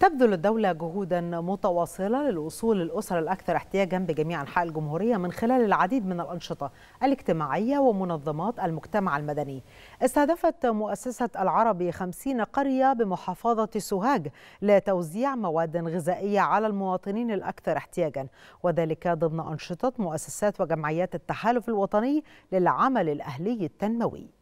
تبذل الدولة جهودا متواصلة للوصول للأسر الأكثر احتياجا بجميع أنحاء الجمهورية من خلال العديد من الأنشطة الاجتماعية ومنظمات المجتمع المدني استهدفت مؤسسة العربي 50 قرية بمحافظة سوهاج لتوزيع مواد غذائية على المواطنين الأكثر احتياجا وذلك ضمن أنشطة مؤسسات وجمعيات التحالف الوطني للعمل الأهلي التنموي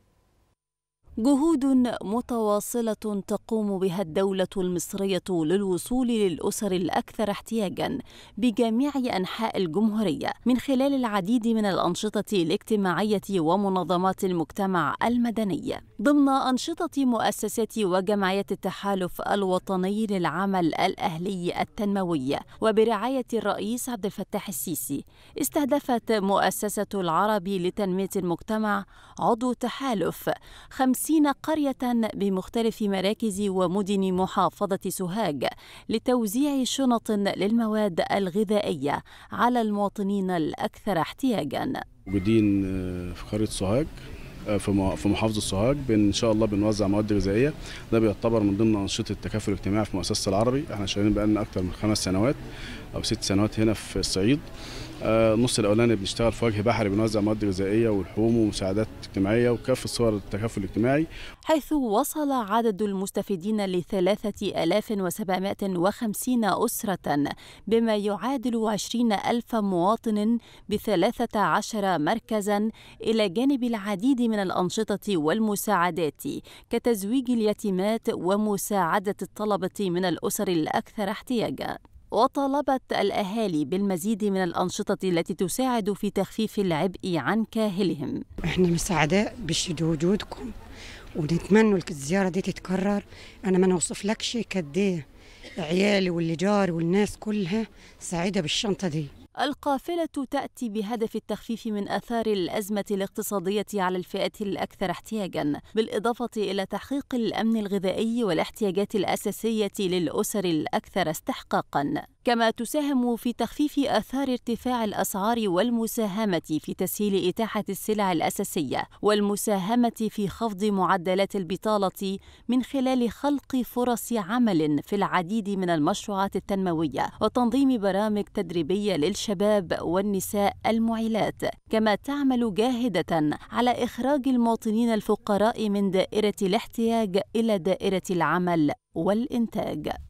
جهود متواصله تقوم بها الدوله المصريه للوصول للاسر الاكثر احتياجا بجميع انحاء الجمهوريه من خلال العديد من الانشطه الاجتماعيه ومنظمات المجتمع المدني ضمن انشطه مؤسسات وجمعيه التحالف الوطني للعمل الاهلي التنموي وبرعايه الرئيس عبد الفتاح السيسي استهدفت مؤسسه العربي لتنميه المجتمع عضو تحالف 50 خمسين قرية بمختلف مراكز ومدن محافظة سوهاج لتوزيع شنط للمواد الغذائية على المواطنين الأكثر احتياجاً موجودين آه، في قرية سوهاج آه، في محافظه سوهاج ان شاء الله بنوزع مواد غذائيه ده بيعتبر من ضمن انشطه التكافل الاجتماعي في مؤسسه العربي احنا شغالين بقالنا اكتر من خمس سنوات او ست سنوات هنا في الصعيد آه، النص الاولاني بنشتغل في وجه بحري بنوزع مواد غذائيه ولحوم ومساعدات اجتماعيه وكافه صور التكافل الاجتماعي حيث وصل عدد المستفيدين ل 3750 أسرة بما يعادل عشرين ألف مواطن ب 13 مركزا إلى جانب العديد من الأنشطة والمساعدات كتزويج اليتيمات ومساعدة الطلبة من الأسر الأكثر احتياجا وطالبت الأهالي بالمزيد من الأنشطة التي تساعد في تخفيف العبء عن كاهلهم إحنا مساعدة بوجودكم ونتمنوا الزياره دي تتكرر انا ما نوصف لكش قد عيالي واللي جاري والناس كلها سعيده بالشنطه دي القافلة تأتي بهدف التخفيف من آثار الأزمة الاقتصادية على الفئة الأكثر احتياجاً، بالإضافة إلى تحقيق الأمن الغذائي والاحتياجات الأساسية للأسر الأكثر استحقاقاً. كما تساهم في تخفيف آثار ارتفاع الأسعار والمساهمة في تسهيل إتاحة السلع الأساسية والمساهمة في خفض معدلات البطالة من خلال خلق فرص عمل في العديد من المشروعات التنموية وتنظيم برامج تدريبية للشباب والنساء المعيلات كما تعمل جاهدة على إخراج المواطنين الفقراء من دائرة الاحتياج إلى دائرة العمل والإنتاج